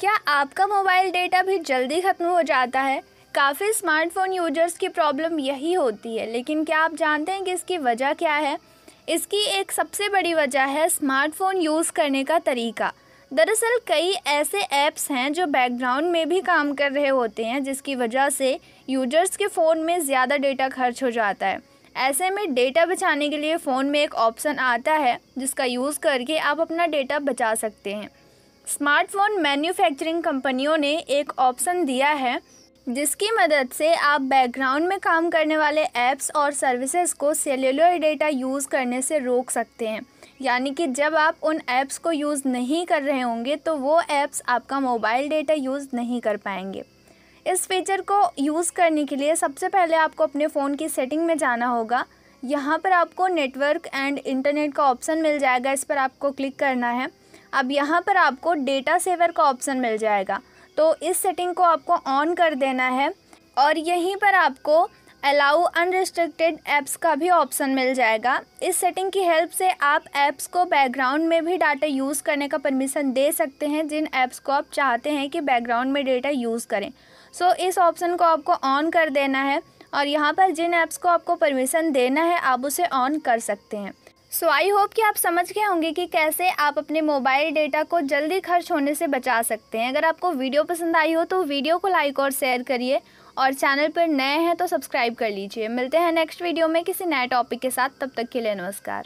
क्या आपका mobile data भी जल्दी ख़त्म हो जाता है काफ़ी स्मार्टफोन यूजर्स की प्रॉब्लम यही होती है लेकिन क्या आप जानते हैं कि इसकी वजह क्या है इसकी एक सबसे बड़ी वजह है स्मार्टफ़ोन यूज़ करने का तरीका दरअसल कई ऐसे ऐप्स हैं जो बैकग्राउंड में भी काम कर रहे होते हैं जिसकी वजह से यूजर्स के फ़ोन में ज़्यादा डेटा खर्च हो जाता है ऐसे में डेटा बचाने के लिए फ़ोन में एक ऑप्शन आता है जिसका यूज़ करके आप अपना डेटा बचा सकते हैं स्मार्टफोन मैन्युफैक्चरिंग कंपनियों ने एक ऑप्शन दिया है जिसकी मदद से आप बैकग्राउंड में काम करने वाले ऐप्स और सर्विसेज को सेल्युलर डेटा यूज़ करने से रोक सकते हैं यानी कि जब आप उन ऐप्स को यूज़ नहीं कर रहे होंगे तो वो ऐप्स आपका मोबाइल डेटा यूज़ नहीं कर पाएंगे इस फीचर को यूज़ करने के लिए सबसे पहले आपको अपने फ़ोन की सेटिंग में जाना होगा यहाँ पर आपको नेटवर्क एंड इंटरनेट का ऑप्शन मिल जाएगा इस पर आपको क्लिक करना है अब यहाँ पर आपको डेटा सेवर का ऑप्शन मिल जाएगा तो इस सेटिंग को आपको ऑन कर देना है और यहीं पर आपको अलाउ अनरिस्ट्रिक्टेड ऐप्स का भी ऑप्शन मिल जाएगा इस सेटिंग की हेल्प से आप ऐप्स को बैकग्राउंड में भी डाटा यूज़ करने का परमिशन दे सकते हैं जिन ऐप्स को आप चाहते हैं कि बैकग्राउंड में डेटा यूज़ करें सो so, इस ऑप्शन को आपको ऑन कर देना है और यहाँ पर जिन ऐप्स को आपको परमिशन देना है आप उसे ऑन कर सकते हैं सो आई होप कि आप समझ गए होंगे कि कैसे आप अपने मोबाइल डेटा को जल्दी खर्च होने से बचा सकते हैं अगर आपको वीडियो पसंद आई हो तो वीडियो को लाइक और शेयर करिए और चैनल पर नए हैं तो सब्सक्राइब कर लीजिए मिलते हैं नेक्स्ट वीडियो में किसी नए टॉपिक के साथ तब तक के लिए नमस्कार